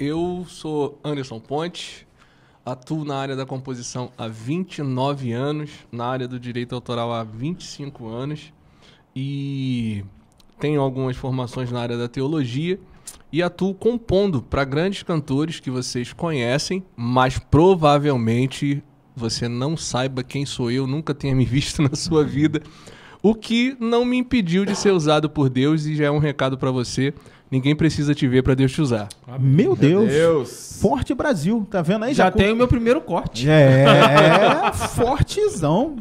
Eu sou Anderson Ponte, atuo na área da composição há 29 anos, na área do direito autoral há 25 anos e tenho algumas formações na área da teologia e atuo compondo para grandes cantores que vocês conhecem, mas provavelmente você não saiba quem sou eu, nunca tenha me visto na sua vida o que não me impediu de ser usado por Deus e já é um recado para você. Ninguém precisa te ver para Deus te usar. Meu Deus. Deus. Forte Brasil, tá vendo aí? Já, já tem o meu primeiro corte. É, fortezão.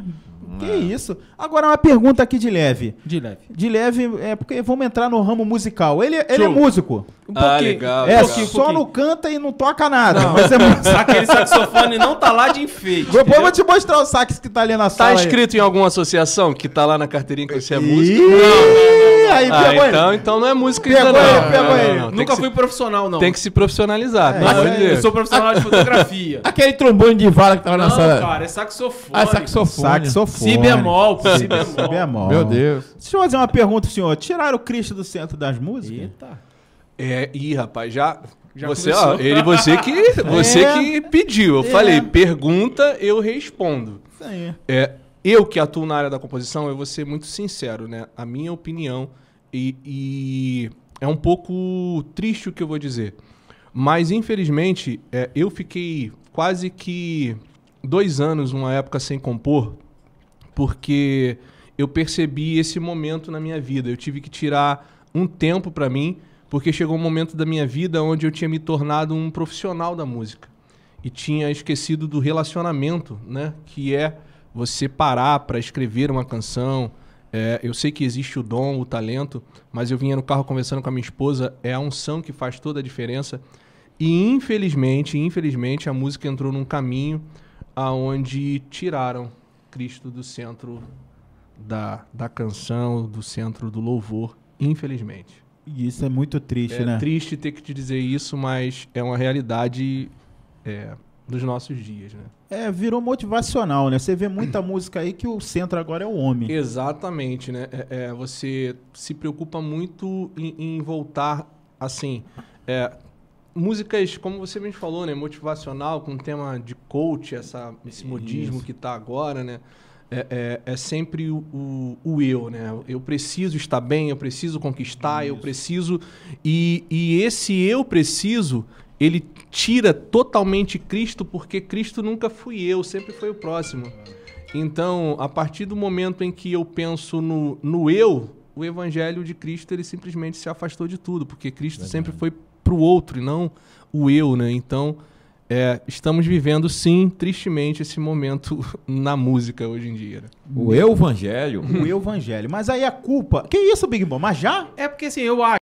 Que é. isso. Agora uma pergunta aqui de leve. De leve. De leve, é porque vamos entrar no ramo musical. Ele, ele é músico. Um Ah, legal. É, legal. só não canta e não toca nada. Não. Mas é Aquele saxofone não tá lá de enfeite. Depois eu vou te mostrar o sax que tá ali na tá sala. Tá escrito aí. em alguma associação que tá lá na carteirinha que você é músico? não aí, ah, pegou então, ele. então não é música pegou ainda, ele, não. Pegou não, ele. Não, Nunca fui se, profissional, não. Tem que se profissionalizar. É, não, é, eu sou profissional de fotografia. Aquele trombone de vara que tava na sala. Não, cara, é saxofone. Ah, é saxofone. Saxofone. Si bemol, Si bemol. Meu Deus. Deixa eu fazer uma pergunta, senhor. Tiraram o Cristo do centro das músicas? Eita. É, ih, rapaz, já já você, ó, ele, você que, você é. que pediu. Eu é. falei, pergunta, eu respondo. Isso aí. É, eu que atuo na área da composição, eu vou ser muito sincero, né? A minha opinião, e, e é um pouco triste o que eu vou dizer, mas infelizmente é, eu fiquei quase que dois anos, uma época sem compor, porque eu percebi esse momento na minha vida. Eu tive que tirar um tempo para mim, porque chegou um momento da minha vida onde eu tinha me tornado um profissional da música e tinha esquecido do relacionamento, né? Que é você parar para escrever uma canção. É, eu sei que existe o dom, o talento, mas eu vinha no carro conversando com a minha esposa, é a unção que faz toda a diferença. E infelizmente, infelizmente, a música entrou num caminho aonde tiraram Cristo do centro da, da canção, do centro do louvor, infelizmente. E isso é muito triste, é né? É triste ter que te dizer isso, mas é uma realidade é, dos nossos dias, né? É, virou motivacional, né? Você vê muita música aí que o centro agora é o homem. Exatamente, né? É, é, você se preocupa muito em, em voltar, assim, é, músicas, como você mesmo falou, né? Motivacional, com tema de coach, essa, esse modismo Isso. que está agora, né? É, é, é, sempre o, o, o, eu, né? Eu preciso estar bem, eu preciso conquistar, Isso. eu preciso. E, e esse eu preciso ele tira totalmente Cristo, porque Cristo nunca fui eu, sempre foi o próximo. Então, a partir do momento em que eu penso no, no eu, o evangelho de Cristo ele simplesmente se afastou de tudo, porque Cristo Verdade. sempre foi para o outro e não o eu, né? Então, é, estamos vivendo, sim, tristemente, esse momento na música hoje em dia. Né? O eu evangelho? O eu evangelho. Mas aí a culpa... Que isso, Big Bom? Mas já? É porque, assim, eu acho...